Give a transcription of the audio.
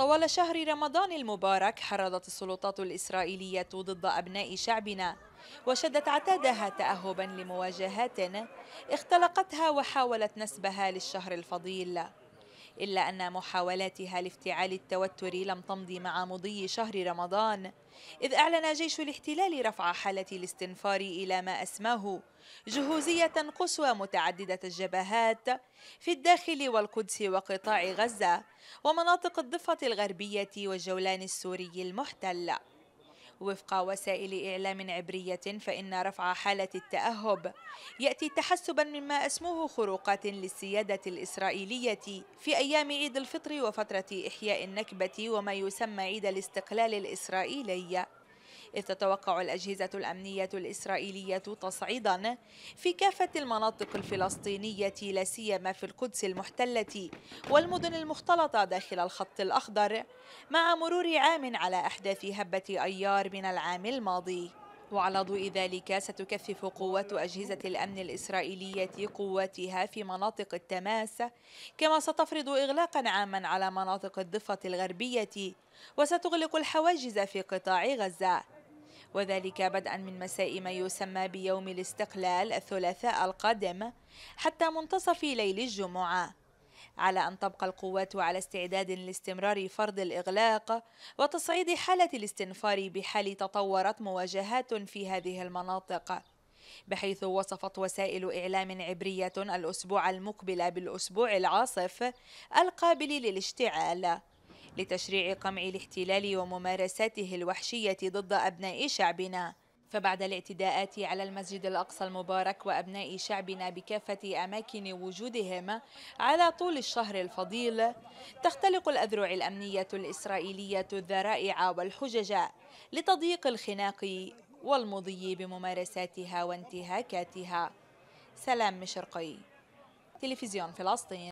طوال شهر رمضان المبارك حرضت السلطات الإسرائيلية ضد أبناء شعبنا وشدت عتادها تأهبا لمواجهات اختلقتها وحاولت نسبها للشهر الفضيل إلا أن محاولاتها لافتعال التوتر لم تمض مع مضي شهر رمضان إذ أعلن جيش الاحتلال رفع حالة الاستنفار إلى ما أسماه جهوزية قصوى متعددة الجبهات في الداخل والقدس وقطاع غزة ومناطق الضفة الغربية والجولان السوري المحتل وفق وسائل إعلام عبرية فإن رفع حالة التأهب يأتي تحسبا مما أسموه خروقات للسيادة الإسرائيلية في أيام عيد الفطر وفترة إحياء النكبة وما يسمى عيد الاستقلال الإسرائيلي إذ تتوقع الأجهزة الأمنية الإسرائيلية تصعيدا في كافة المناطق الفلسطينية لا سيما في القدس المحتلة والمدن المختلطة داخل الخط الأخضر مع مرور عام على أحداث هبة أيار من العام الماضي وعلى ضوء ذلك ستكثف قوات أجهزة الأمن الإسرائيلية قواتها في مناطق التماس كما ستفرض إغلاقا عاما على مناطق الضفة الغربية وستغلق الحواجز في قطاع غزة وذلك بدءا من مساء ما يسمى بيوم الاستقلال الثلاثاء القادم حتى منتصف ليل الجمعة على أن تبقى القوات على استعداد لاستمرار فرض الإغلاق وتصعيد حالة الاستنفار بحال تطورت مواجهات في هذه المناطق بحيث وصفت وسائل إعلام عبرية الأسبوع المقبل بالأسبوع العاصف القابل للاشتعال لتشريع قمع الاحتلال وممارساته الوحشية ضد أبناء شعبنا فبعد الاعتداءات على المسجد الأقصى المبارك وأبناء شعبنا بكافة أماكن وجودهم على طول الشهر الفضيل تختلق الأذرع الأمنية الإسرائيلية الذرائع والحجج لتضييق الخناق والمضي بممارساتها وانتهاكاتها سلام مشرقي تلفزيون فلسطين